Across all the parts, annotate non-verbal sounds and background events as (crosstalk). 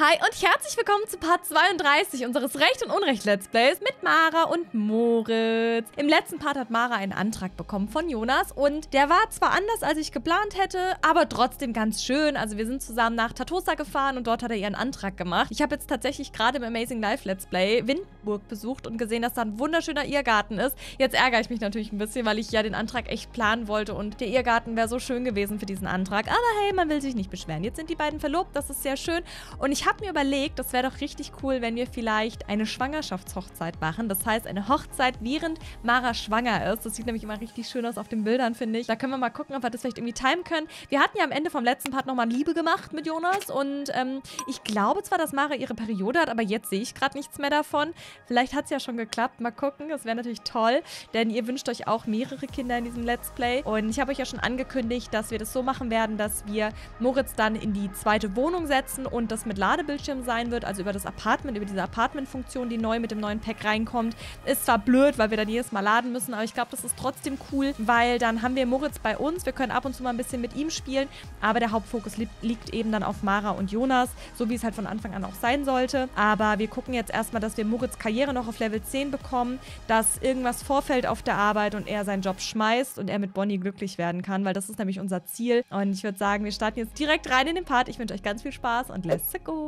Hi und herzlich willkommen zu Part 32 unseres Recht und Unrecht Let's Plays mit Mara und Moritz. Im letzten Part hat Mara einen Antrag bekommen von Jonas und der war zwar anders, als ich geplant hätte, aber trotzdem ganz schön. Also wir sind zusammen nach Tatosa gefahren und dort hat er ihren Antrag gemacht. Ich habe jetzt tatsächlich gerade im Amazing Life Let's Play Windburg besucht und gesehen, dass da ein wunderschöner Irrgarten ist. Jetzt ärgere ich mich natürlich ein bisschen, weil ich ja den Antrag echt planen wollte und der Irrgarten wäre so schön gewesen für diesen Antrag. Aber hey, man will sich nicht beschweren. Jetzt sind die beiden verlobt, das ist sehr schön und ich ich habe mir überlegt, das wäre doch richtig cool, wenn wir vielleicht eine Schwangerschaftshochzeit machen. Das heißt, eine Hochzeit, während Mara schwanger ist. Das sieht nämlich immer richtig schön aus auf den Bildern, finde ich. Da können wir mal gucken, ob wir das vielleicht irgendwie timen können. Wir hatten ja am Ende vom letzten Part nochmal Liebe gemacht mit Jonas und ähm, ich glaube zwar, dass Mara ihre Periode hat, aber jetzt sehe ich gerade nichts mehr davon. Vielleicht hat es ja schon geklappt. Mal gucken. Das wäre natürlich toll, denn ihr wünscht euch auch mehrere Kinder in diesem Let's Play. Und ich habe euch ja schon angekündigt, dass wir das so machen werden, dass wir Moritz dann in die zweite Wohnung setzen und das mit Lars Ladebildschirm sein wird, also über das Apartment, über diese Apartment-Funktion, die neu mit dem neuen Pack reinkommt. Ist zwar blöd, weil wir dann jedes Mal laden müssen, aber ich glaube, das ist trotzdem cool, weil dann haben wir Moritz bei uns, wir können ab und zu mal ein bisschen mit ihm spielen, aber der Hauptfokus li liegt eben dann auf Mara und Jonas, so wie es halt von Anfang an auch sein sollte. Aber wir gucken jetzt erstmal, dass wir Moritz Karriere noch auf Level 10 bekommen, dass irgendwas vorfällt auf der Arbeit und er seinen Job schmeißt und er mit Bonnie glücklich werden kann, weil das ist nämlich unser Ziel. Und ich würde sagen, wir starten jetzt direkt rein in den Part. Ich wünsche euch ganz viel Spaß und let's go!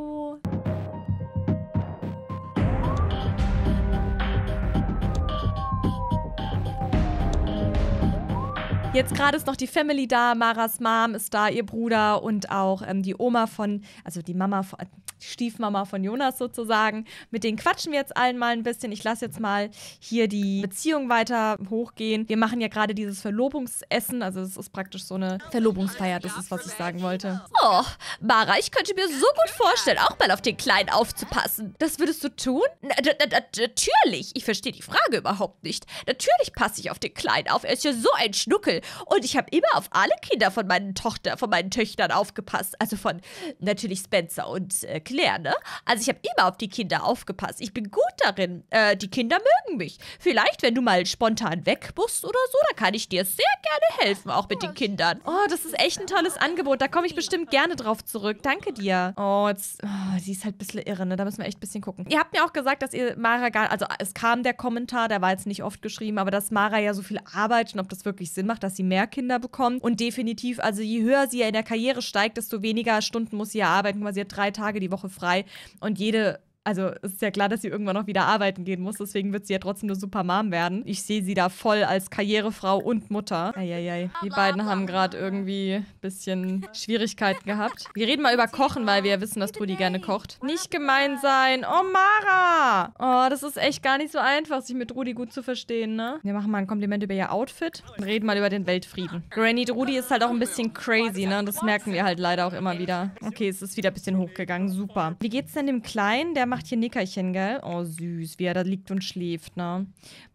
Jetzt gerade ist noch die Family da, Maras Mom ist da, ihr Bruder und auch ähm, die Oma von, also die Mama von, die Stiefmama von Jonas sozusagen. Mit denen quatschen wir jetzt allen mal ein bisschen. Ich lasse jetzt mal hier die Beziehung weiter hochgehen. Wir machen ja gerade dieses Verlobungsessen. Also es ist praktisch so eine Verlobungsfeier. Das ist, was ich sagen wollte. Oh, Mara, ich könnte mir so gut vorstellen, auch mal auf den Kleinen aufzupassen. Das würdest du tun? Na, na, na, natürlich. Ich verstehe die Frage überhaupt nicht. Natürlich passe ich auf den Kleinen auf. Er ist ja so ein Schnuckel. Und ich habe immer auf alle Kinder von meinen Tochter, von meinen Töchtern aufgepasst. Also von natürlich Spencer und äh, erklären, ne? Also ich habe immer auf die Kinder aufgepasst. Ich bin gut darin. Äh, die Kinder mögen mich. Vielleicht, wenn du mal spontan weg musst oder so, da kann ich dir sehr gerne helfen, auch mit den oh, Kindern. Oh, das ist echt ein tolles Angebot. Da komme ich bestimmt gerne drauf zurück. Danke dir. Oh, jetzt, oh, sie ist halt ein bisschen irre, ne? Da müssen wir echt ein bisschen gucken. Ihr habt mir auch gesagt, dass ihr Mara gar, also es kam der Kommentar, der war jetzt nicht oft geschrieben, aber dass Mara ja so viel arbeitet und ob das wirklich Sinn macht, dass sie mehr Kinder bekommt. Und definitiv, also je höher sie ja in der Karriere steigt, desto weniger Stunden muss sie ja arbeiten, weil sie hat drei Tage die Woche Woche frei und jede also es ist ja klar, dass sie irgendwann noch wieder arbeiten gehen muss, deswegen wird sie ja trotzdem eine super Mom werden. Ich sehe sie da voll als Karrierefrau und Mutter. Eieiei, die beiden haben gerade irgendwie ein bisschen Schwierigkeiten gehabt. Wir reden mal über Kochen, weil wir ja wissen, dass Trudi gerne kocht. Nicht gemein sein. Oh, Mara! Oh, das ist echt gar nicht so einfach, sich mit Trudi gut zu verstehen, ne? Wir machen mal ein Kompliment über ihr Outfit und reden mal über den Weltfrieden. Granny Trudi ist halt auch ein bisschen crazy, ne? Und das merken wir halt leider auch immer wieder. Okay, es ist wieder ein bisschen hochgegangen. Super. Wie geht's denn dem Kleinen? Der macht macht hier Nickerchen, gell? Oh, süß, wie er da liegt und schläft, ne?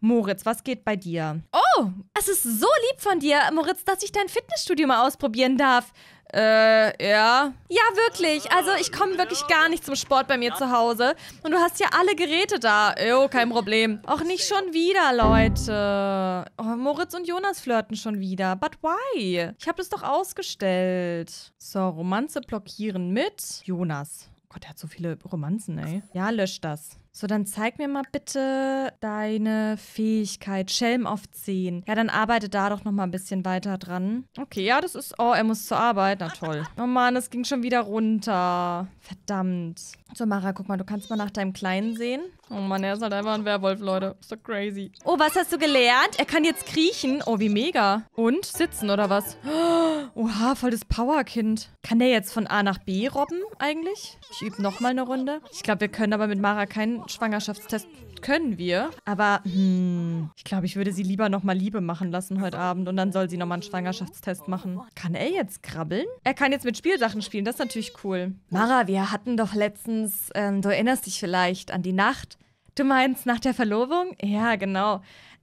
Moritz, was geht bei dir? Oh, es ist so lieb von dir, Moritz, dass ich dein Fitnessstudio mal ausprobieren darf. Äh, ja. Ja, wirklich. Also ich komme wirklich gar nicht zum Sport bei mir zu Hause. Und du hast ja alle Geräte da. Jo, kein Problem. Auch nicht schon wieder, Leute. Oh, Moritz und Jonas flirten schon wieder. But why? Ich habe das doch ausgestellt. So, Romanze blockieren mit Jonas. Gott, der hat so viele Romanzen, ey. Ja, lösch das. So, dann zeig mir mal bitte deine Fähigkeit. Schelm auf 10. Ja, dann arbeite da doch noch mal ein bisschen weiter dran. Okay, ja, das ist... Oh, er muss zur Arbeit. Na toll. Oh Mann, es ging schon wieder runter. Verdammt. So, Mara, guck mal, du kannst mal nach deinem Kleinen sehen. Oh Mann, er ist halt einfach ein Werwolf, Leute. So crazy. Oh, was hast du gelernt? Er kann jetzt kriechen. Oh, wie mega. Und sitzen, oder was? (gasps) Oha, voll das Powerkind. Kann der jetzt von A nach B robben eigentlich? Ich übe nochmal eine Runde. Ich glaube, wir können aber mit Mara keinen Schwangerschaftstest können wir. Aber hm, ich glaube, ich würde sie lieber nochmal Liebe machen lassen heute Abend und dann soll sie nochmal einen Schwangerschaftstest machen. Kann er jetzt krabbeln? Er kann jetzt mit Spielsachen spielen, das ist natürlich cool. Mara, wir hatten doch letztens, ähm, du erinnerst dich vielleicht an die Nacht. Du meinst nach der Verlobung? Ja, genau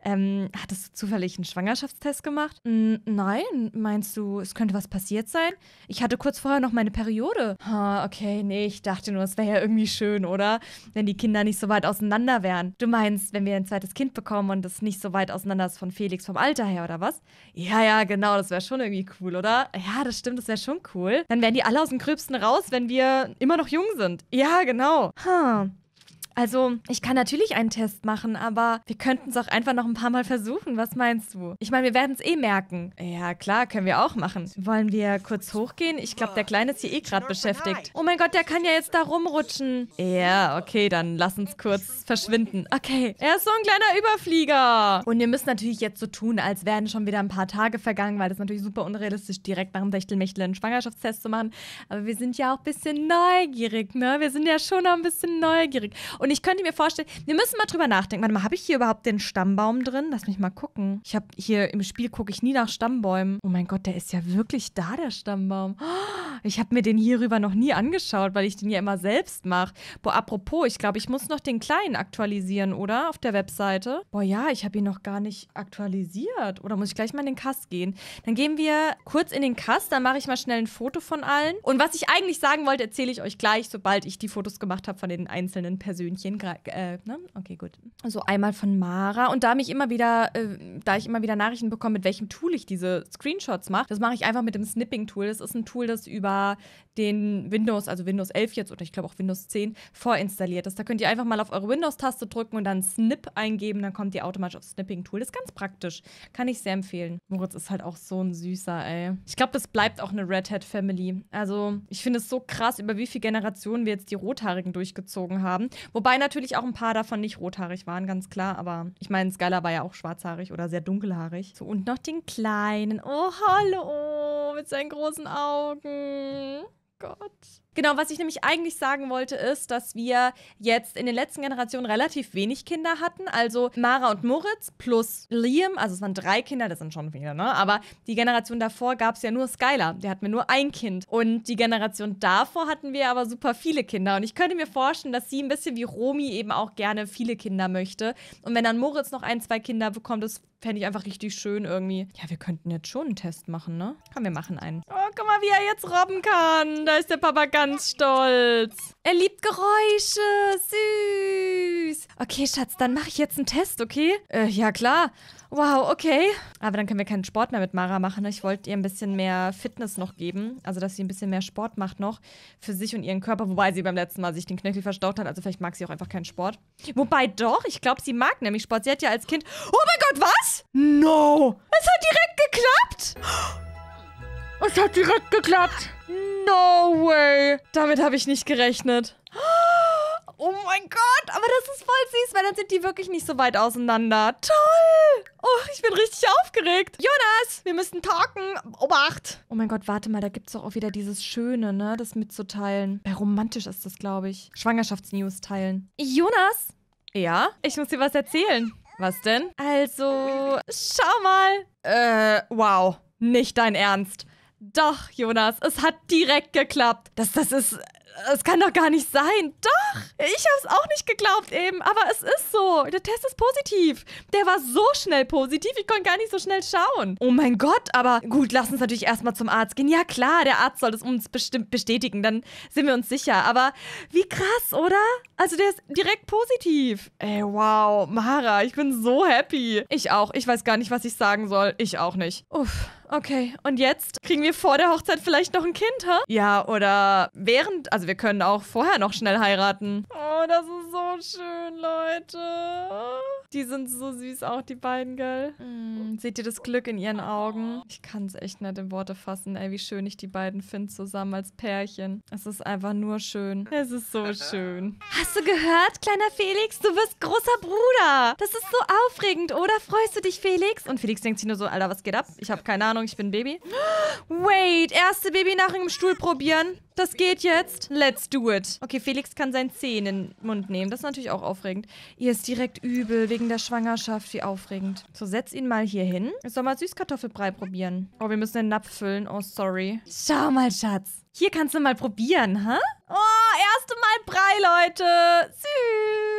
ähm, hattest du zufällig einen Schwangerschaftstest gemacht? N nein, meinst du, es könnte was passiert sein? Ich hatte kurz vorher noch meine Periode. Ha, okay, nee, ich dachte nur, es wäre ja irgendwie schön, oder? Wenn die Kinder nicht so weit auseinander wären. Du meinst, wenn wir ein zweites Kind bekommen und es nicht so weit auseinander ist von Felix vom Alter her, oder was? Ja, ja, genau, das wäre schon irgendwie cool, oder? Ja, das stimmt, das wäre schon cool. Dann wären die alle aus dem Gröbsten raus, wenn wir immer noch jung sind. Ja, genau. Hm. Also, ich kann natürlich einen Test machen, aber wir könnten es auch einfach noch ein paar Mal versuchen. Was meinst du? Ich meine, wir werden es eh merken. Ja, klar, können wir auch machen. Wollen wir kurz hochgehen? Ich glaube, der Kleine ist hier eh gerade beschäftigt. Oh mein Gott, der kann ja jetzt da rumrutschen. Ja, okay, dann lass uns kurz verschwinden. Okay, er ist so ein kleiner Überflieger. Und ihr müsst natürlich jetzt so tun, als wären schon wieder ein paar Tage vergangen, weil das ist natürlich super unrealistisch direkt nach dem Techtelmechtel einen Schwangerschaftstest zu machen. Aber wir sind ja auch ein bisschen neugierig, ne? Wir sind ja schon noch ein bisschen neugierig. Und und ich könnte mir vorstellen, wir müssen mal drüber nachdenken. Warte mal, habe ich hier überhaupt den Stammbaum drin? Lass mich mal gucken. Ich habe hier im Spiel gucke ich nie nach Stammbäumen. Oh mein Gott, der ist ja wirklich da, der Stammbaum. Oh, ich habe mir den hierüber noch nie angeschaut, weil ich den ja immer selbst mache. Boah, apropos, ich glaube, ich muss noch den kleinen aktualisieren, oder? Auf der Webseite. Boah, ja, ich habe ihn noch gar nicht aktualisiert. Oder muss ich gleich mal in den Kass gehen? Dann gehen wir kurz in den Kass, dann mache ich mal schnell ein Foto von allen. Und was ich eigentlich sagen wollte, erzähle ich euch gleich, sobald ich die Fotos gemacht habe von den einzelnen Persönlichkeiten. Söhnchen. Äh, ne? Okay, gut. So einmal von Mara. Und da mich immer wieder, äh, da ich immer wieder Nachrichten bekomme, mit welchem Tool ich diese Screenshots mache, das mache ich einfach mit dem Snipping-Tool. Das ist ein Tool, das über den Windows, also Windows 11 jetzt oder ich glaube auch Windows 10 vorinstalliert ist. Da könnt ihr einfach mal auf eure Windows-Taste drücken und dann Snip eingeben, dann kommt ihr automatisch aufs Snipping-Tool. Das ist ganz praktisch. Kann ich sehr empfehlen. Moritz ist halt auch so ein süßer, ey. Ich glaube, das bleibt auch eine Red Hat Family. Also, ich finde es so krass, über wie viele Generationen wir jetzt die Rothaarigen durchgezogen haben. Wo Wobei natürlich auch ein paar davon nicht rothaarig waren, ganz klar. Aber ich meine, Skylar war ja auch schwarzhaarig oder sehr dunkelhaarig. So, und noch den Kleinen. Oh, hallo, mit seinen großen Augen. Gott. Genau, was ich nämlich eigentlich sagen wollte, ist, dass wir jetzt in den letzten Generationen relativ wenig Kinder hatten. Also Mara und Moritz plus Liam, also es waren drei Kinder, das sind schon viele, ne? Aber die Generation davor gab es ja nur Skylar, der hatten wir nur ein Kind. Und die Generation davor hatten wir aber super viele Kinder. Und ich könnte mir vorstellen, dass sie ein bisschen wie Romy eben auch gerne viele Kinder möchte. Und wenn dann Moritz noch ein, zwei Kinder bekommt, das fände ich einfach richtig schön irgendwie. Ja, wir könnten jetzt schon einen Test machen, ne? Komm, wir machen einen. Oh, guck mal, wie er jetzt robben kann. Da ist der Papagei ganz stolz. Er liebt Geräusche. Süß. Okay, Schatz, dann mache ich jetzt einen Test, okay? Äh, ja, klar. Wow, okay. Aber dann können wir keinen Sport mehr mit Mara machen. Ich wollte ihr ein bisschen mehr Fitness noch geben. Also, dass sie ein bisschen mehr Sport macht noch für sich und ihren Körper. Wobei sie beim letzten Mal sich den Knöchel verstaut hat. Also, vielleicht mag sie auch einfach keinen Sport. Wobei doch, ich glaube, sie mag nämlich Sport. Sie hat ja als Kind. Oh mein Gott, was? No! Es hat direkt geklappt! Es hat direkt geklappt! No way. Damit habe ich nicht gerechnet. Oh mein Gott, aber das ist voll süß, weil dann sind die wirklich nicht so weit auseinander. Toll! Oh, ich bin richtig aufgeregt. Jonas, wir müssen talken. Obacht! Oh mein Gott, warte mal, da gibt es doch auch wieder dieses Schöne, ne? Das mitzuteilen. Bei äh, romantisch ist das, glaube ich. Schwangerschaftsnews teilen. Jonas? Ja? Ich muss dir was erzählen. Was denn? Also, schau mal. Äh, wow. Nicht dein Ernst. Doch, Jonas, es hat direkt geklappt. Das, das ist. Es kann doch gar nicht sein. Doch! Ich hab's auch nicht geglaubt eben, aber es ist so. Der Test ist positiv. Der war so schnell positiv, ich konnte gar nicht so schnell schauen. Oh mein Gott, aber gut, lass uns natürlich erstmal zum Arzt gehen. Ja, klar, der Arzt soll das uns bestimmt bestätigen, dann sind wir uns sicher. Aber wie krass, oder? Also der ist direkt positiv. Ey, wow, Mara, ich bin so happy. Ich auch. Ich weiß gar nicht, was ich sagen soll. Ich auch nicht. Uff okay, und jetzt kriegen wir vor der Hochzeit vielleicht noch ein Kind, ha? Ja, oder während, also wir können auch vorher noch schnell heiraten. Oh, das ist so schön, Leute. Oh. Die sind so süß auch, die beiden, gell? Mm, seht ihr das Glück in ihren Augen? Oh. Ich kann es echt nicht in Worte fassen, ey, wie schön ich die beiden finde zusammen als Pärchen. Es ist einfach nur schön. (laughs) Es ist so schön. (laughs) Hast du gehört, kleiner Felix? Du wirst großer Bruder. Das ist so aufregend, oder? Freust du dich, Felix? Und Felix denkt sich nur so, Alter, was geht ab? Ich habe keine Ahnung, ich bin ein Baby. (gasps) Wait, erste Babynachricht im Stuhl probieren. Das geht jetzt. Let's do it. Okay, Felix kann seinen Zeh in den Mund nehmen. Das ist natürlich auch aufregend. Ihr ist direkt übel wegen der Schwangerschaft. Wie aufregend. So, setz ihn mal hier hin. Jetzt soll mal Süßkartoffelbrei probieren. Oh, wir müssen den Napf füllen. Oh, sorry. Schau mal, Schatz. Hier kannst du mal probieren, ha? Huh? Oh, erste Mal Brei, Leute. Süß.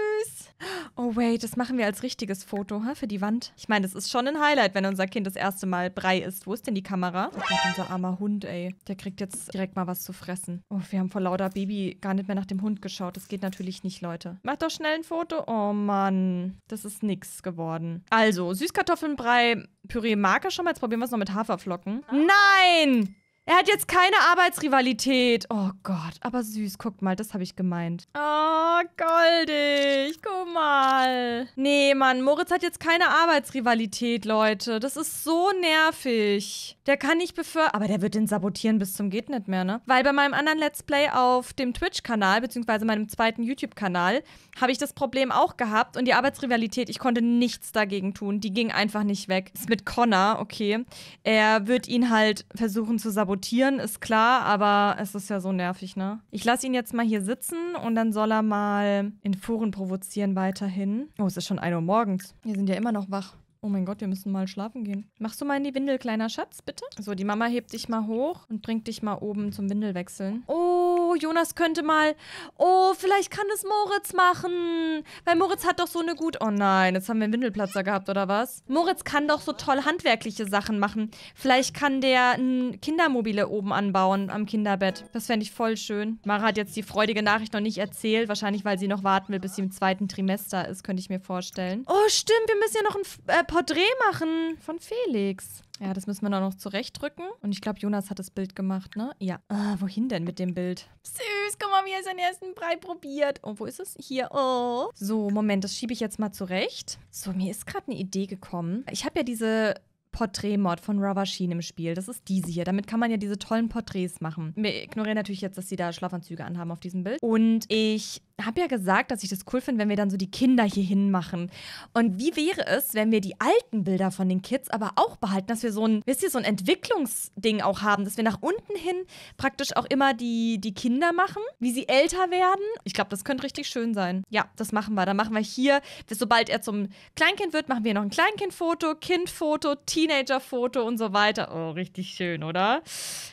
Oh wait, das machen wir als richtiges Foto hä, für die Wand. Ich meine, es ist schon ein Highlight, wenn unser Kind das erste Mal Brei isst. Wo ist denn die Kamera? Oh Gott, unser armer Hund, ey. Der kriegt jetzt direkt mal was zu fressen. Oh, wir haben vor lauter Baby gar nicht mehr nach dem Hund geschaut. Das geht natürlich nicht, Leute. Macht doch schnell ein Foto. Oh Mann, das ist nix geworden. Also, Süßkartoffelnbrei, Püree Marke schon mal. Jetzt probieren wir es noch mit Haferflocken. Ah. Nein! Er hat jetzt keine Arbeitsrivalität. Oh Gott, aber süß. Guck mal, das habe ich gemeint. Oh, goldig. Guck mal. Nee, Mann, Moritz hat jetzt keine Arbeitsrivalität, Leute. Das ist so nervig. Der kann nicht befördern. Aber der wird den sabotieren bis zum geht nicht mehr, ne? Weil bei meinem anderen Let's Play auf dem Twitch-Kanal, beziehungsweise meinem zweiten YouTube-Kanal, habe ich das Problem auch gehabt. Und die Arbeitsrivalität, ich konnte nichts dagegen tun. Die ging einfach nicht weg. Ist mit Connor, okay. Er wird ihn halt versuchen zu sabotieren rotieren ist klar, aber es ist ja so nervig, ne? Ich lasse ihn jetzt mal hier sitzen und dann soll er mal in Foren provozieren weiterhin. Oh, es ist schon 1 Uhr morgens. Wir sind ja immer noch wach. Oh mein Gott, wir müssen mal schlafen gehen. Machst du mal in die Windel, kleiner Schatz, bitte? So, die Mama hebt dich mal hoch und bringt dich mal oben zum Windelwechseln. Oh, Jonas könnte mal... Oh, vielleicht kann es Moritz machen. Weil Moritz hat doch so eine gut... Oh nein, jetzt haben wir einen Windelplatzer gehabt, oder was? Moritz kann doch so toll handwerkliche Sachen machen. Vielleicht kann der ein Kindermobile oben anbauen am Kinderbett. Das fände ich voll schön. Mara hat jetzt die freudige Nachricht noch nicht erzählt. Wahrscheinlich, weil sie noch warten will, bis sie im zweiten Trimester ist, könnte ich mir vorstellen. Oh, stimmt, wir müssen ja noch ein... Äh, Porträt machen von Felix. Ja, das müssen wir dann noch zurechtdrücken. Und ich glaube, Jonas hat das Bild gemacht, ne? Ja. Ah, wohin denn mit dem Bild? Süß, guck mal, wie er seinen ersten Brei probiert. Oh, wo ist es? Hier. Oh. So, Moment, das schiebe ich jetzt mal zurecht. So, mir ist gerade eine Idee gekommen. Ich habe ja diese Porträtmod von Ravashin im Spiel. Das ist diese hier. Damit kann man ja diese tollen Porträts machen. Wir ignorieren natürlich jetzt, dass sie da Schlafanzüge anhaben auf diesem Bild. Und ich habe ja gesagt, dass ich das cool finde, wenn wir dann so die Kinder hier hinmachen. Und wie wäre es, wenn wir die alten Bilder von den Kids aber auch behalten, dass wir so ein, wisst ihr, so ein Entwicklungsding auch haben, dass wir nach unten hin praktisch auch immer die, die Kinder machen, wie sie älter werden. Ich glaube, das könnte richtig schön sein. Ja, das machen wir. Dann machen wir hier, sobald er zum Kleinkind wird, machen wir noch ein Kleinkindfoto, Kindfoto, Teenagerfoto und so weiter. Oh, richtig schön, oder?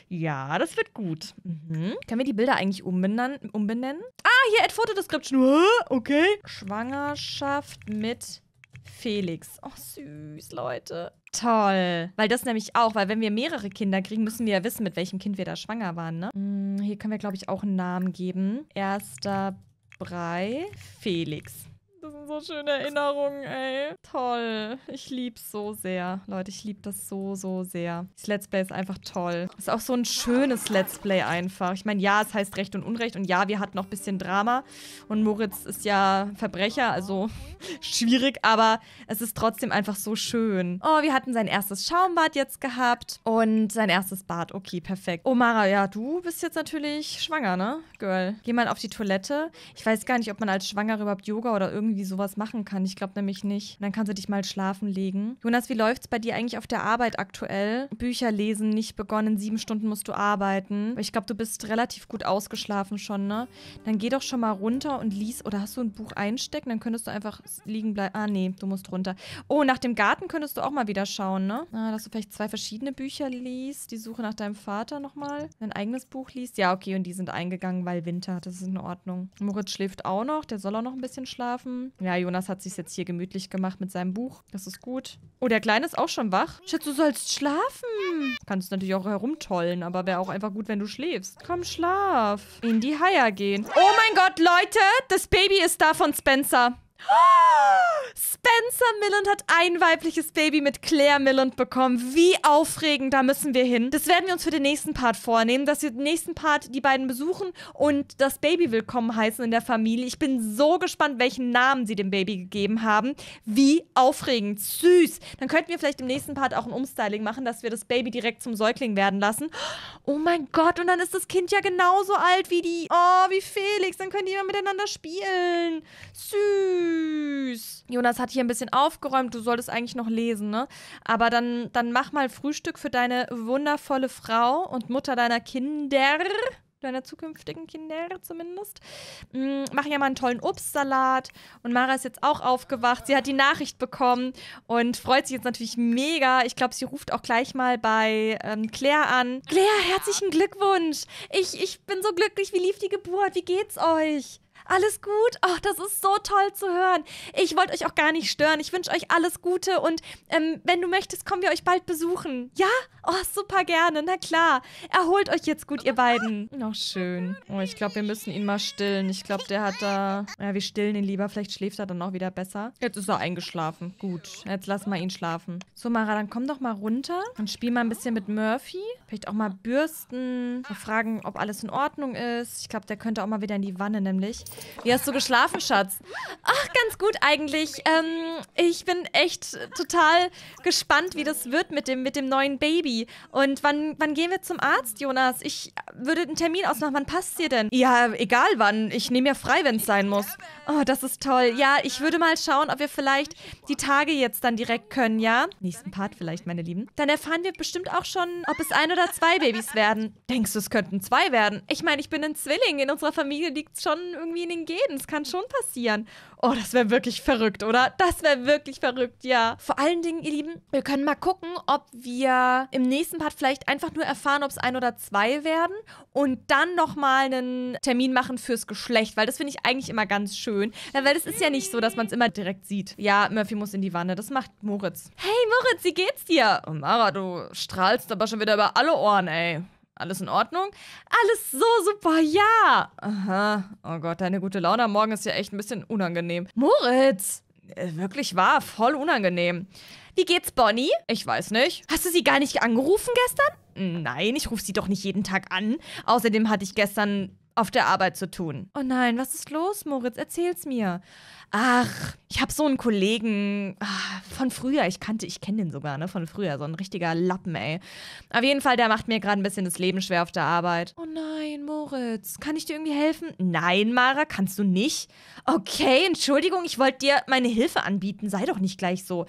Ja, das wird gut. Mhm. Können wir die Bilder eigentlich umbenennen? umbenennen? Ah, hier, Add Photo Description. Okay. Schwangerschaft mit Felix. Oh, süß, Leute. Toll. Weil das nämlich auch, weil wenn wir mehrere Kinder kriegen, müssen wir ja wissen, mit welchem Kind wir da schwanger waren, ne? Hm, hier können wir, glaube ich, auch einen Namen geben. Erster Brei Felix. Das sind so schöne Erinnerungen, ey. Toll. Ich lieb's so sehr. Leute, ich lieb das so, so sehr. Das Let's Play ist einfach toll. Ist auch so ein schönes Let's Play einfach. Ich meine, ja, es heißt Recht und Unrecht. Und ja, wir hatten noch ein bisschen Drama. Und Moritz ist ja Verbrecher, also (laughs) schwierig. Aber es ist trotzdem einfach so schön. Oh, wir hatten sein erstes Schaumbad jetzt gehabt. Und sein erstes Bad. Okay, perfekt. Oh, Mara, ja, du bist jetzt natürlich schwanger, ne? Girl. Geh mal auf die Toilette. Ich weiß gar nicht, ob man als Schwanger überhaupt Yoga oder irgendwie irgendwie sowas machen kann. Ich glaube nämlich nicht. Und dann kannst du dich mal schlafen legen. Jonas, wie läuft es bei dir eigentlich auf der Arbeit aktuell? Bücher lesen, nicht begonnen, sieben Stunden musst du arbeiten. Ich glaube, du bist relativ gut ausgeschlafen schon, ne? Dann geh doch schon mal runter und lies. Oder hast du ein Buch einstecken? Dann könntest du einfach liegen bleiben. Ah, nee, du musst runter. Oh, nach dem Garten könntest du auch mal wieder schauen, ne? Ah, dass du vielleicht zwei verschiedene Bücher liest. Die Suche nach deinem Vater nochmal. Dein eigenes Buch liest. Ja, okay, und die sind eingegangen, weil Winter. Das ist in Ordnung. Moritz schläft auch noch. Der soll auch noch ein bisschen schlafen schlafen. Ja, Jonas hat sich jetzt hier gemütlich gemacht mit seinem Buch. Das ist gut. Oh, der Kleine ist auch schon wach. Schatz, du sollst schlafen. Kannst natürlich auch herumtollen, aber wäre auch einfach gut, wenn du schläfst. Komm, schlaf. In die Haier gehen. Oh mein Gott, Leute, das Baby ist da von Spencer. Spencer Milland hat ein weibliches Baby mit Claire Milland bekommen. Wie aufregend, da müssen wir hin. Das werden wir uns für den nächsten Part vornehmen, dass wir den nächsten Part die beiden besuchen und das Baby willkommen heißen in der Familie. Ich bin so gespannt, welchen Namen sie dem Baby gegeben haben. Wie aufregend, süß. Dann könnten wir vielleicht im nächsten Part auch ein Umstyling machen, dass wir das Baby direkt zum Säugling werden lassen. Oh mein Gott, und dann ist das Kind ja genauso alt wie die. Oh, wie Felix. Dann können die immer miteinander spielen. Süß süß. Jonas hat hier ein bisschen aufgeräumt, du solltest eigentlich noch lesen, ne? Aber dann, dann mach mal Frühstück für deine wundervolle Frau und Mutter deiner Kinder deiner zukünftigen Kinder zumindest. Mm, mach ja mal einen tollen Obstsalat. Und Mara ist jetzt auch aufgewacht. Sie hat die Nachricht bekommen und freut sich jetzt natürlich mega. Ich glaube, sie ruft auch gleich mal bei ähm, Claire an. Claire, herzlichen Glückwunsch. Ich, ich bin so glücklich. Wie lief die Geburt? Wie geht's euch? Alles gut? Ach, das ist so toll zu hören. Ich wollte euch auch gar nicht stören. Ich wünsche euch alles Gute und ähm, wenn du möchtest, kommen wir euch bald besuchen. Ja? Oh, super gerne. Na klar. Erholt euch jetzt gut, ihr beiden. Noch schön. Oh, ich glaube, wir müssen ihn mal stillen. Ich glaube, der hat da... Ja, wir stillen ihn lieber. Vielleicht schläft er dann auch wieder besser. Jetzt ist er eingeschlafen. Gut. Jetzt lassen wir ihn schlafen. So, Mara, dann komm doch mal runter und spiel mal ein bisschen mit Murphy. Vielleicht auch mal bürsten. Mal fragen, ob alles in Ordnung ist. Ich glaube, der könnte auch mal wieder in die Wanne nämlich. Wie hast du geschlafen, Schatz? Ach, ganz gut eigentlich. Ähm, ich bin echt total gespannt, wie das wird mit dem, mit dem neuen Baby. Und wann, wann gehen wir zum Arzt, Jonas? Ich würde einen Termin ausmachen. Wann passt dir denn? Ja, egal wann. Ich nehme ja frei, wenn es sein muss. Oh, das ist toll. Ja, ich würde mal schauen, ob wir vielleicht die Tage jetzt dann direkt können, ja? Nächsten Part vielleicht, meine Lieben. Dann erfahren wir bestimmt auch schon, ob es ein oder zwei Babys werden. Denkst du, es könnten zwei werden? Ich meine, ich bin ein Zwilling. In unserer Familie liegt es schon irgendwie Terminen gehen. Das kann schon passieren. Oh, das wäre wirklich verrückt, oder? Das wäre wirklich verrückt, ja. Vor allen Dingen, ihr Lieben, wir können mal gucken, ob wir im nächsten Part vielleicht einfach nur erfahren, ob es ein oder zwei werden und dann nochmal einen Termin machen fürs Geschlecht, weil das finde ich eigentlich immer ganz schön. Ja, weil es ist ja nicht so, dass man es immer direkt sieht. Ja, Murphy muss in die Wanne. Das macht Moritz. Hey Moritz, wie geht's dir? Oh Mara, du strahlst aber schon wieder über alle Ohren, ey. Alles in Ordnung? Alles so super, ja! Aha. Oh Gott, deine gute Laune am Morgen ist ja echt ein bisschen unangenehm. Moritz! Äh, wirklich wahr, voll unangenehm. Wie geht's Bonnie? Ich weiß nicht. Hast du sie gar nicht angerufen gestern? Nein, ich rufe sie doch nicht jeden Tag an. Außerdem hatte ich gestern auf der Arbeit zu tun. Oh nein, was ist los, Moritz? Erzähl's mir. Ach, ich habe so einen Kollegen ah, von früher, ich kannte, ich kenne den sogar, ne, von früher, so ein richtiger Lappen, ey. Auf jeden Fall, der macht mir gerade ein bisschen das Leben schwer auf der Arbeit. Oh nein, Moritz, kann ich dir irgendwie helfen? Nein, Mara, kannst du nicht. Okay, Entschuldigung, ich wollte dir meine Hilfe anbieten, sei doch nicht gleich so.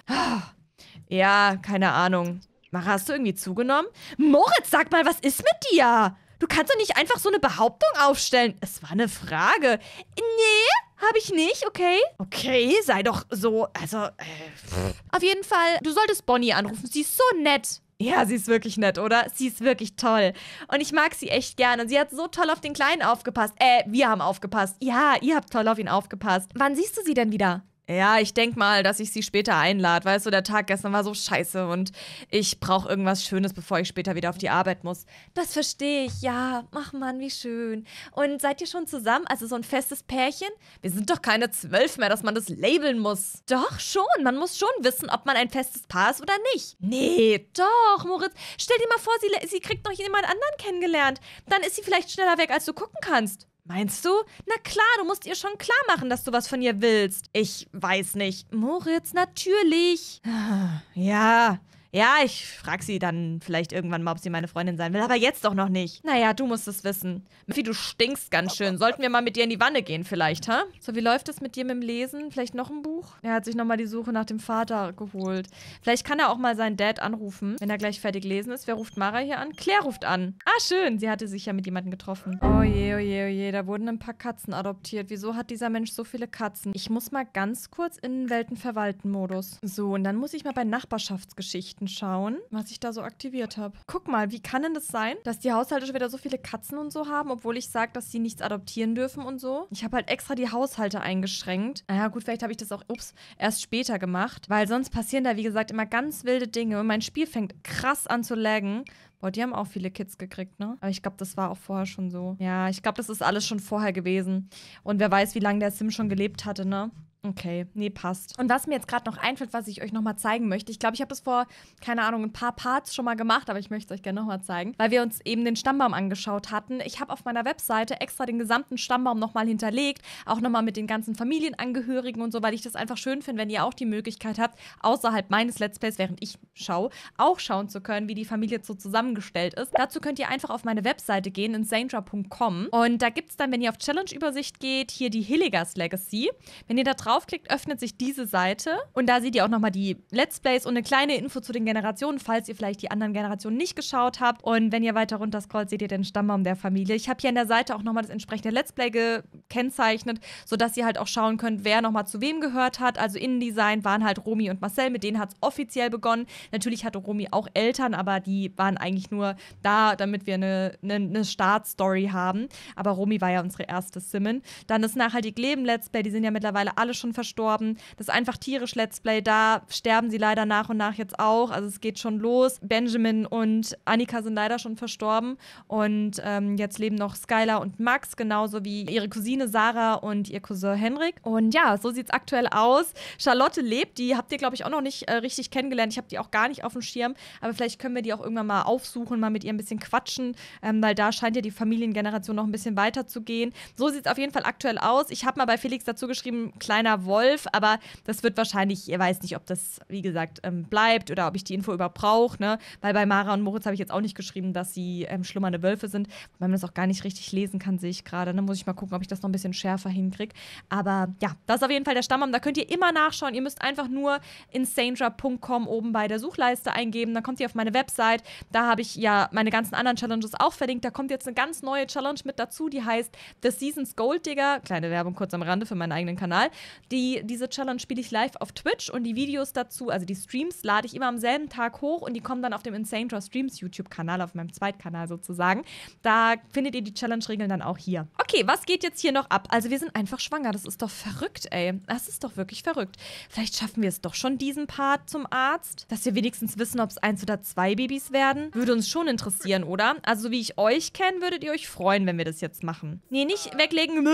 Ja, keine Ahnung. Mara, hast du irgendwie zugenommen? Moritz, sag mal, was ist mit dir? Du kannst doch nicht einfach so eine Behauptung aufstellen. Es war eine Frage. Nee, habe ich nicht, okay? Okay, sei doch so, also... Äh, Auf jeden Fall, du solltest Bonnie anrufen. Sie ist so nett. Ja, sie ist wirklich nett, oder? Sie ist wirklich toll. Und ich mag sie echt gern. Und sie hat so toll auf den Kleinen aufgepasst. Äh, wir haben aufgepasst. Ja, ihr habt toll auf ihn aufgepasst. Wann siehst du sie denn wieder? Ja, ich denke mal, dass ich sie später einlade. Weißt du, der Tag gestern war so scheiße und ich brauche irgendwas Schönes, bevor ich später wieder auf die Arbeit muss. Das verstehe ich, ja. Ach Mann, wie schön. Und seid ihr schon zusammen? Also so ein festes Pärchen? Wir sind doch keine zwölf mehr, dass man das labeln muss. Doch, schon. Man muss schon wissen, ob man ein festes Paar ist oder nicht. Nee, doch, Moritz. Stell dir mal vor, sie, sie kriegt noch jemand anderen kennengelernt. Dann ist sie vielleicht schneller weg, als du gucken kannst. Meinst du? Na klar, du musst ihr schon klar machen, dass du was von ihr willst. Ich weiß nicht. Moritz, natürlich. (sighs) Ja, ja, ich frag sie dann vielleicht irgendwann mal, ob sie meine Freundin sein will, aber jetzt doch noch nicht. Naja, du musst es wissen. Miffy, du stinkst ganz schön. Sollten wir mal mit dir in die Wanne gehen vielleicht, hä? So, wie läuft es mit dir mit dem Lesen? Vielleicht noch ein Buch? Er hat sich nochmal die Suche nach dem Vater geholt. Vielleicht kann er auch mal seinen Dad anrufen, wenn er gleich fertig lesen ist. Wer ruft Mara hier an? Claire ruft an. Ah, schön. Sie hatte sich ja mit jemandem getroffen. Oh je, oh je, oh je. Da wurden ein paar Katzen adoptiert. Wieso hat dieser Mensch so viele Katzen? Ich muss mal ganz kurz in den Weltenverwalten-Modus. So, und dann muss ich mal bei Nachbarschaftsgeschichten schauen, was ich da so aktiviert habe. Guck mal, wie kann denn das sein, dass die Haushalte schon wieder so viele Katzen und so haben, obwohl ich sage, dass sie nichts adoptieren dürfen und so? Ich habe halt extra die Haushalte eingeschränkt. Naja, gut, vielleicht habe ich das auch, ups, erst später gemacht, weil sonst passieren da, wie gesagt, immer ganz wilde Dinge und mein Spiel fängt krass an zu laggen. Boah, die haben auch viele Kids gekriegt, ne? Aber ich glaube, das war auch vorher schon so. Ja, ich glaube, das ist alles schon vorher gewesen. Und wer weiß, wie lange der Sim schon gelebt hatte, ne? Okay, nee, passt. Und was mir jetzt gerade noch einfällt, was ich euch nochmal zeigen möchte, ich glaube, ich habe es vor, keine Ahnung, ein paar Parts schon mal gemacht, aber ich möchte es euch gerne nochmal zeigen, weil wir uns eben den Stammbaum angeschaut hatten. Ich habe auf meiner Webseite extra den gesamten Stammbaum nochmal hinterlegt, auch nochmal mit den ganzen Familienangehörigen und so, weil ich das einfach schön finde, wenn ihr auch die Möglichkeit habt, außerhalb meines Let's Plays, während ich schaue, auch schauen zu können, wie die Familie so zusammengestellt ist. Dazu könnt ihr einfach auf meine Webseite gehen, insanedra.com und da gibt es dann, wenn ihr auf Challenge-Übersicht geht, hier die Hilligers Legacy. Wenn ihr da drauf draufklickt, öffnet sich diese Seite und da seht ihr auch nochmal die Let's Plays und eine kleine Info zu den Generationen, falls ihr vielleicht die anderen Generationen nicht geschaut habt. Und wenn ihr weiter runter scrollt, seht ihr den Stammbaum der Familie. Ich habe hier an der Seite auch nochmal das entsprechende Let's Play gekennzeichnet, sodass ihr halt auch schauen könnt, wer nochmal zu wem gehört hat. Also InDesign waren halt Romy und Marcel, mit denen hat es offiziell begonnen. Natürlich hatte Romy auch Eltern, aber die waren eigentlich nur da, damit wir eine, eine, eine Startstory haben. Aber Romy war ja unsere erste Simmen. Dann das Nachhaltig Leben Let's Play, die sind ja mittlerweile alle schon verstorben. Das ist einfach tierisch Let's Play da. Sterben sie leider nach und nach jetzt auch. Also es geht schon los. Benjamin und Annika sind leider schon verstorben. Und ähm, jetzt leben noch Skylar und Max, genauso wie ihre Cousine Sarah und ihr Cousin Henrik. Und ja, so sieht es aktuell aus. Charlotte lebt, die habt ihr, glaube ich, auch noch nicht äh, richtig kennengelernt. Ich habe die auch gar nicht auf dem Schirm. Aber vielleicht können wir die auch irgendwann mal aufsuchen, mal mit ihr ein bisschen quatschen, ähm, weil da scheint ja die Familiengeneration noch ein bisschen weiter zu gehen. So sieht es auf jeden Fall aktuell aus. Ich habe mal bei Felix dazu geschrieben, kleiner kleiner Wolf, aber das wird wahrscheinlich, ihr weiß nicht, ob das, wie gesagt, ähm, bleibt oder ob ich die Info überbrauche, ne? Weil bei Mara und Moritz habe ich jetzt auch nicht geschrieben, dass sie ähm, schlummernde Wölfe sind. Weil man das auch gar nicht richtig lesen kann, sehe ich gerade. Ne? Muss ich mal gucken, ob ich das noch ein bisschen schärfer hinkriege. Aber ja, das ist auf jeden Fall der Stammbaum. Da könnt ihr immer nachschauen. Ihr müsst einfach nur insanedrop.com oben bei der Suchleiste eingeben. Dann kommt ihr auf meine Website. Da habe ich ja meine ganzen anderen Challenges auch verlinkt. Da kommt jetzt eine ganz neue Challenge mit dazu, die heißt The Seasons Gold Digger. Kleine Werbung kurz am Rande für meinen eigenen Kanal. Die, diese Challenge spiele ich live auf Twitch und die Videos dazu, also die Streams, lade ich immer am selben Tag hoch und die kommen dann auf dem Insane Draw Streams YouTube-Kanal, auf meinem Zweitkanal sozusagen. Da findet ihr die Challenge-Regeln dann auch hier. Okay, was geht jetzt hier noch ab? Also wir sind einfach schwanger. Das ist doch verrückt, ey. Das ist doch wirklich verrückt. Vielleicht schaffen wir es doch schon diesen Part zum Arzt, dass wir wenigstens wissen, ob es eins oder zwei Babys werden. Würde uns schon interessieren, oder? Also wie ich euch kenne, würdet ihr euch freuen, wenn wir das jetzt machen. Nee, nicht weglegen.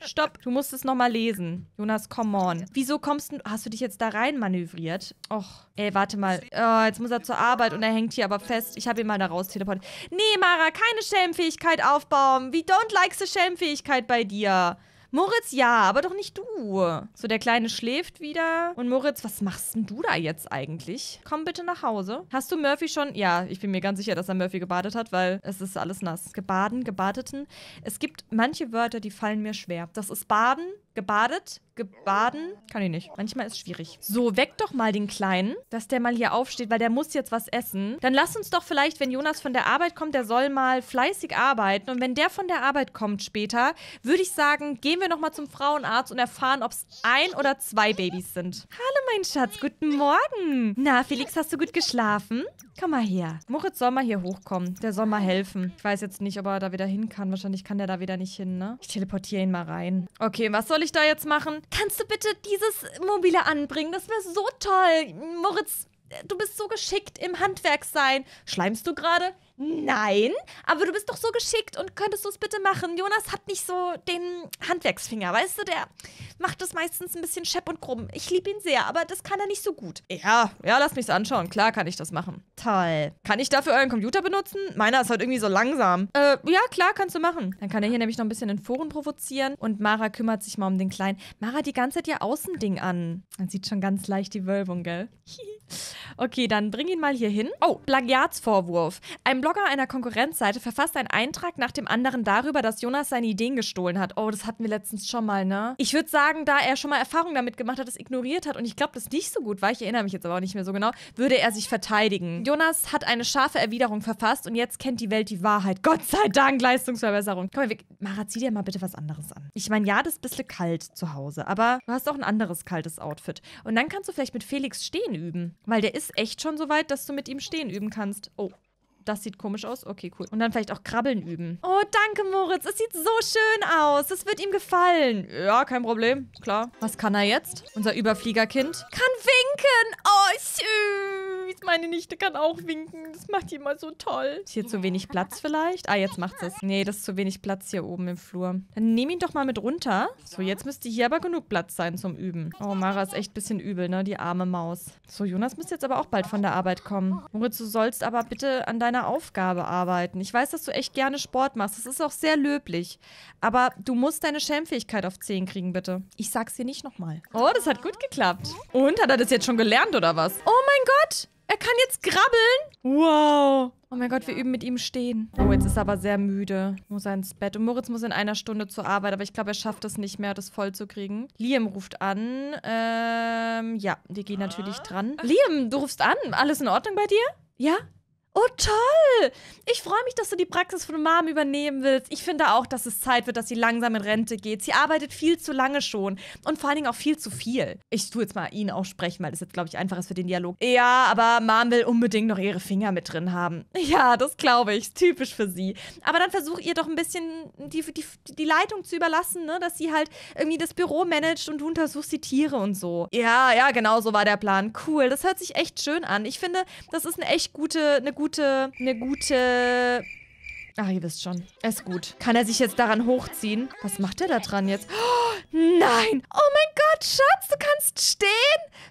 Stopp, du musst es nochmal lesen. Jonas, come on. Wieso kommst du. Hast du dich jetzt da rein manövriert? Och. Ey, warte mal. Oh, jetzt muss er zur Arbeit und er hängt hier aber fest. Ich habe ihn mal da raus teleportiert. Nee, Mara, keine Schelmfähigkeit aufbauen. We don't like the Schelmfähigkeit bei dir. Moritz, ja, aber doch nicht du. So, der Kleine schläft wieder. Und Moritz, was machst denn du da jetzt eigentlich? Komm bitte nach Hause. Hast du Murphy schon? Ja, ich bin mir ganz sicher, dass er Murphy gebadet hat, weil es ist alles nass. Gebaden, gebadeten. Es gibt manche Wörter, die fallen mir schwer. Das ist Baden, Gebadet? Gebaden? Kann ich nicht. Manchmal ist es schwierig. So, weck doch mal den Kleinen, dass der mal hier aufsteht, weil der muss jetzt was essen. Dann lass uns doch vielleicht, wenn Jonas von der Arbeit kommt, der soll mal fleißig arbeiten. Und wenn der von der Arbeit kommt später, würde ich sagen, gehen wir nochmal zum Frauenarzt und erfahren, ob es ein oder zwei Babys sind. Hallo, mein Schatz. Guten Morgen. Na, Felix, hast du gut geschlafen? Komm mal her. Moritz soll mal hier hochkommen. Der soll mal helfen. Ich weiß jetzt nicht, ob er da wieder hin kann. Wahrscheinlich kann der da wieder nicht hin, ne? Ich teleportiere ihn mal rein. Okay, was soll soll ich da jetzt machen? Kannst du bitte dieses Mobile anbringen? Das wäre so toll. Moritz, du bist so geschickt im Handwerk sein. Schleimst du gerade? Nein, aber du bist doch so geschickt und könntest du es bitte machen. Jonas hat nicht so den Handwerksfinger, weißt du? Der macht das meistens ein bisschen schepp und krumm. Ich liebe ihn sehr, aber das kann er nicht so gut. Ja, ja, lass mich's anschauen. Klar kann ich das machen. Toll. Kann ich dafür euren Computer benutzen? Meiner ist halt irgendwie so langsam. Äh, ja, klar, kannst du machen. Dann kann er hier nämlich noch ein bisschen in Foren provozieren und Mara kümmert sich mal um den Kleinen. Mara die ganze Zeit ihr Außending an. Man sieht schon ganz leicht die Wölbung, gell? (laughs) okay, dann bring ihn mal hier hin. Oh, Plagiatsvorwurf. Ein Blog Blogger einer Konkurrenzseite verfasst einen Eintrag nach dem anderen darüber, dass Jonas seine Ideen gestohlen hat. Oh, das hatten wir letztens schon mal, ne? Ich würde sagen, da er schon mal Erfahrung damit gemacht hat, es ignoriert hat und ich glaube, das nicht so gut war, ich erinnere mich jetzt aber auch nicht mehr so genau, würde er sich verteidigen. Jonas hat eine scharfe Erwiderung verfasst und jetzt kennt die Welt die Wahrheit. Gott sei Dank, Leistungsverbesserung. Komm mal, Mara, zieh dir mal bitte was anderes an. Ich meine, ja, das ist ein bisschen kalt zu Hause, aber du hast auch ein anderes kaltes Outfit. Und dann kannst du vielleicht mit Felix stehen üben, weil der ist echt schon so weit, dass du mit ihm stehen üben kannst. Oh das sieht komisch aus. Okay, cool. Und dann vielleicht auch Krabbeln üben. Oh, danke, Moritz. Es sieht so schön aus. Es wird ihm gefallen. Ja, kein Problem. Klar. Was kann er jetzt? Unser Überfliegerkind. Kann winken. Oh, süß. Süß, meine Nichte kann auch winken. Das macht die immer so toll. Ist hier zu wenig Platz vielleicht? Ah, jetzt macht es. Nee, das ist zu wenig Platz hier oben im Flur. Dann nehme ihn doch mal mit runter. So, jetzt müsste hier aber genug Platz sein zum Üben. Oh, Mara ist echt ein bisschen übel, ne? Die arme Maus. So, Jonas müsste jetzt aber auch bald von der Arbeit kommen. Moritz, du sollst aber bitte an deiner Aufgabe arbeiten. Ich weiß, dass du echt gerne Sport machst. Das ist auch sehr löblich. Aber du musst deine Schämfähigkeit auf 10 kriegen, bitte. Ich sag's dir nicht nochmal. Oh, das hat gut geklappt. Und, hat er das jetzt schon gelernt oder was? Oh mein Gott! Er kann jetzt grabbeln? Wow. Oh mein Gott, wir üben mit ihm stehen. Moritz ist aber sehr müde. Muss er ins Bett. Und Moritz muss in einer Stunde zur Arbeit, aber ich glaube, er schafft es nicht mehr, das voll zu kriegen. Liam ruft an. Ähm, ja, wir gehen natürlich dran. Liam, du rufst an. Alles in Ordnung bei dir? Ja? Oh toll! Ich freue mich, dass du die Praxis von Mom übernehmen willst. Ich finde auch, dass es Zeit wird, dass sie langsam in Rente geht. Sie arbeitet viel zu lange schon und vor allen Dingen auch viel zu viel. Ich tue jetzt mal ihn auch sprechen, weil das jetzt, glaube ich, einfach ist für den Dialog. Ja, aber Mom will unbedingt noch ihre Finger mit drin haben. (laughs) Ja, das glaube ich. Typisch für sie. Aber dann versuche ihr doch ein bisschen die, die, die Leitung zu überlassen, ne? dass sie halt irgendwie das Büro managt und du untersuchst die Tiere und so. Ja, ja, genau so war der Plan. Cool. Das hört sich echt schön an. Ich finde, das ist eine echt gute, eine gute gute, eine gute... Ach, ihr wisst schon. Ist gut. Kann er sich jetzt daran hochziehen? Was macht er da dran jetzt? Oh, nein! Oh mein Gott, Schatz, du kannst stehen?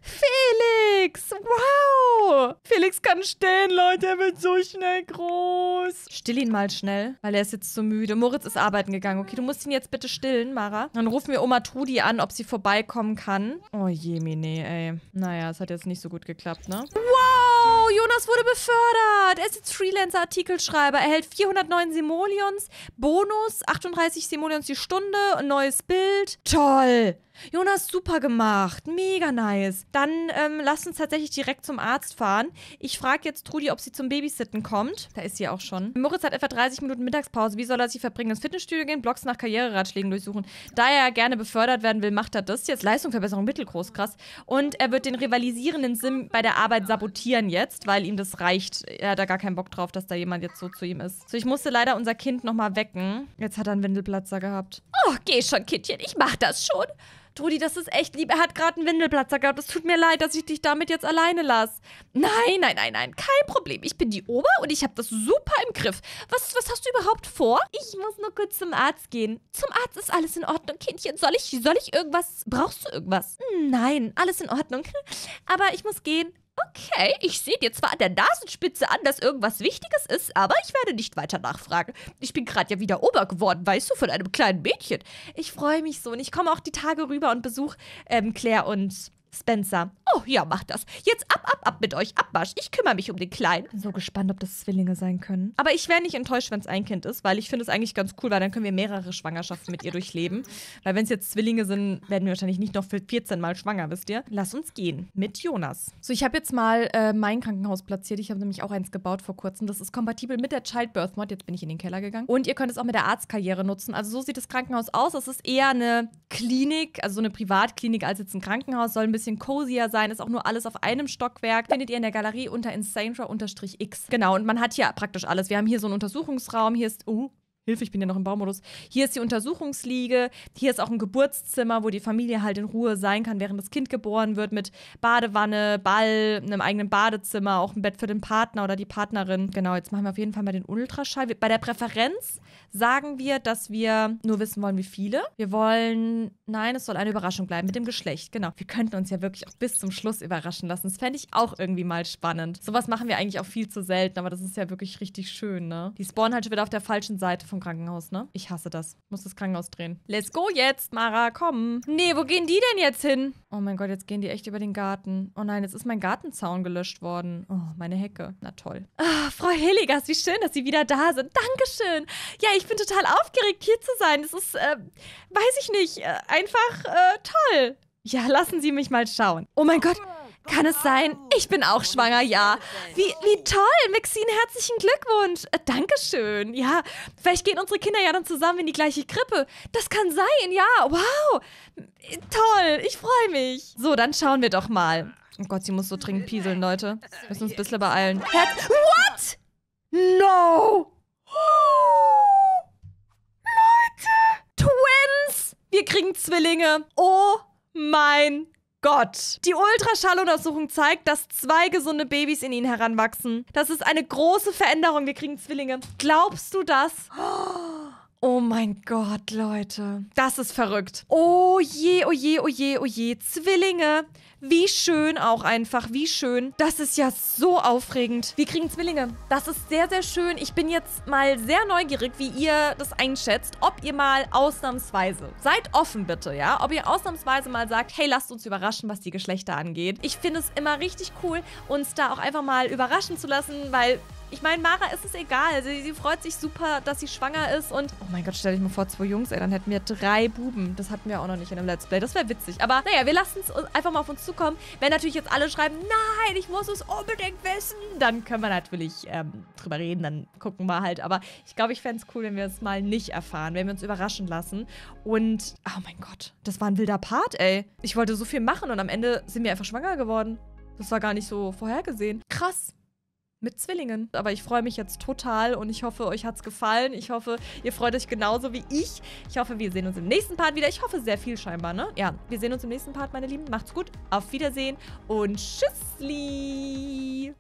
Felix! Wow! Felix kann stehen, Leute. Er wird so schnell groß. Still ihn mal schnell, weil er ist jetzt so müde. Moritz ist arbeiten gegangen. Okay, du musst ihn jetzt bitte stillen, Mara. Dann rufen wir Oma Trudi an, ob sie vorbeikommen kann. Oh je, Mine, ey. Naja, es hat jetzt nicht so gut geklappt, ne? Wow! Jonas wurde befördert. Er ist jetzt Freelancer-Artikelschreiber. Er erhält 409 Simoleons, Bonus, 38 Simoleons die Stunde, ein neues Bild. Toll! Jonas, super gemacht. Mega nice. Dann ähm, lasst uns tatsächlich direkt zum Arzt fahren. Ich frage jetzt Trudi, ob sie zum Babysitten kommt. Da ist sie auch schon. Moritz hat etwa 30 Minuten Mittagspause. Wie soll er sie verbringen? Ins Fitnessstudio gehen, Blogs nach Karriereratschlägen durchsuchen. Da er gerne befördert werden will, macht er das jetzt. Leistungsverbesserung mittelgroß, krass. Und er wird den rivalisierenden Sim bei der Arbeit sabotieren jetzt verlässt, weil ihm das reicht. Er hat da gar keinen Bock drauf, dass da jemand jetzt so zu ihm ist. So, ich musste leider unser Kind nochmal wecken. Jetzt hat er einen Windelplatzer gehabt. Oh, geh schon, Kindchen, ich mach das schon. Trudi, das ist echt lieb. Er hat gerade einen Windelplatzer gehabt. Es tut mir leid, dass ich dich damit jetzt alleine lasse. Nein, nein, nein, nein. Kein Problem. Ich bin die Ober und ich habe das super im Griff. Was, was hast du überhaupt vor? Ich muss nur kurz zum Arzt gehen. Zum Arzt ist alles in Ordnung, Kindchen. Soll ich, soll ich irgendwas? Brauchst du irgendwas? Hm, nein, alles in Ordnung. (laughs) Aber ich muss gehen. Okay, ich sehe dir zwar an der Nasenspitze an, dass irgendwas Wichtiges ist, aber ich werde nicht weiter nachfragen. Ich bin gerade ja wieder Ober geworden, weißt du, von einem kleinen Mädchen. Ich freue mich so und ich komme auch die Tage rüber und besuche ähm, Claire und Spencer. Oh ja, mach das. Jetzt ab, ab, ab mit euch. Abwasch. Ich kümmere mich um den Kleinen. Bin so gespannt, ob das Zwillinge sein können. Aber ich wäre nicht enttäuscht, wenn es ein Kind ist, weil ich finde es eigentlich ganz cool, weil dann können wir mehrere Schwangerschaften mit ihr durchleben. Weil wenn es jetzt Zwillinge sind, werden wir wahrscheinlich nicht noch 14 Mal schwanger, wisst ihr? Lass uns gehen mit Jonas. So, ich habe jetzt mal äh, mein Krankenhaus platziert. Ich habe nämlich auch eins gebaut vor kurzem. Das ist kompatibel mit der Childbirth Mod. Jetzt bin ich in den Keller gegangen. Und ihr könnt es auch mit der Arztkarriere nutzen. Also so sieht das Krankenhaus aus. Es ist eher eine Klinik, also so eine Privatklinik als jetzt ein Krankenhaus. Soll ein bisschen bisschen cozier sein. Ist auch nur alles auf einem Stockwerk. Findet ihr in der Galerie unter insane x Genau, und man hat hier praktisch alles. Wir haben hier so einen Untersuchungsraum, hier ist, uh, Hilfe, ich bin ja noch im Baumodus. Hier ist die Untersuchungsliege. Hier ist auch ein Geburtszimmer, wo die Familie halt in Ruhe sein kann, während das Kind geboren wird, mit Badewanne, Ball, einem eigenen Badezimmer, auch ein Bett für den Partner oder die Partnerin. Genau, jetzt machen wir auf jeden Fall mal den Ultraschall. Bei der Präferenz sagen wir, dass wir nur wissen wollen, wie viele. Wir wollen, nein, es soll eine Überraschung bleiben mit dem Geschlecht. Genau. Wir könnten uns ja wirklich auch bis zum Schluss überraschen lassen. Das fände ich auch irgendwie mal spannend. Sowas machen wir eigentlich auch viel zu selten, aber das ist ja wirklich richtig schön, ne? Die spawnen halt schon wieder auf der falschen Seite vom Krankenhaus, ne? Ich hasse das. Muss das Krankenhaus drehen. Let's go jetzt, Mara, komm. Nee, wo gehen die denn jetzt hin? Oh mein Gott, jetzt gehen die echt über den Garten. Oh nein, jetzt ist mein Gartenzaun gelöscht worden. Oh, meine Hecke. Na toll. Ah, Frau Hilligers, wie schön, dass Sie wieder da sind. Dankeschön. Ja, ich bin total aufgeregt, hier zu sein. Es ist, äh, weiß ich nicht, äh, einfach äh, toll. Ja, lassen Sie mich mal schauen. Oh mein Gott, kann es sein? Ich bin auch schwanger, ja. Wie, wie toll, Maxine, herzlichen Glückwunsch. Äh, Dankeschön. Ja, vielleicht gehen unsere Kinder ja dann zusammen in die gleiche Krippe. Das kann sein, ja. Wow. Äh, toll, ich freue mich. So, dann schauen wir doch mal. Oh Gott, sie muss so dringend pieseln, Leute. Wir müssen uns ein bisschen beeilen. Herz What? No! Leute! Twins! Wir kriegen Zwillinge. Oh mein Gott. Gott. Die Ultraschalluntersuchung zeigt, dass zwei gesunde Babys in ihnen heranwachsen. Das ist eine große Veränderung. Wir kriegen Zwillinge. Glaubst du das? Oh. Oh mein Gott, Leute. Das ist verrückt. Oh je, oh je, oh je, oh je. Zwillinge. Wie schön auch einfach, wie schön. Das ist ja so aufregend. Wir kriegen Zwillinge. Das ist sehr, sehr schön. Ich bin jetzt mal sehr neugierig, wie ihr das einschätzt. Ob ihr mal ausnahmsweise, seid offen bitte, ja? Ob ihr ausnahmsweise mal sagt, hey, lasst uns überraschen, was die Geschlechter angeht. Ich finde es immer richtig cool, uns da auch einfach mal überraschen zu lassen, weil ich meine, Mara ist es egal. Sie, sie, freut sich super, dass sie schwanger ist und. Oh mein Gott, stell dich mal vor, zwei Jungs, ey, dann hätten wir drei Buben. Das hatten wir auch noch nicht in einem Let's Play. Das wäre witzig. Aber naja, wir lassen es einfach mal auf uns zukommen. Wenn natürlich jetzt alle schreiben, nein, ich muss es unbedingt wissen, dann können wir natürlich ähm, drüber reden, dann gucken wir halt. Aber ich glaube, ich fände es cool, wenn wir es mal nicht erfahren, wenn wir uns überraschen lassen. Und, ah, oh mein Gott, das war ein wilder Part, ey. Ich wollte so viel machen und am Ende sind wir einfach schwanger geworden. Das war gar nicht so vorhergesehen. Krass mit Zwillingen. Aber ich freue mich jetzt total und ich hoffe, euch hat es gefallen. Ich hoffe, ihr freut euch genauso wie ich. Ich hoffe, wir sehen uns im nächsten Part wieder. Ich hoffe, sehr viel scheinbar, ne? Ja, wir sehen uns im nächsten Part, meine Lieben. Macht's gut, auf Wiedersehen und tschüssli!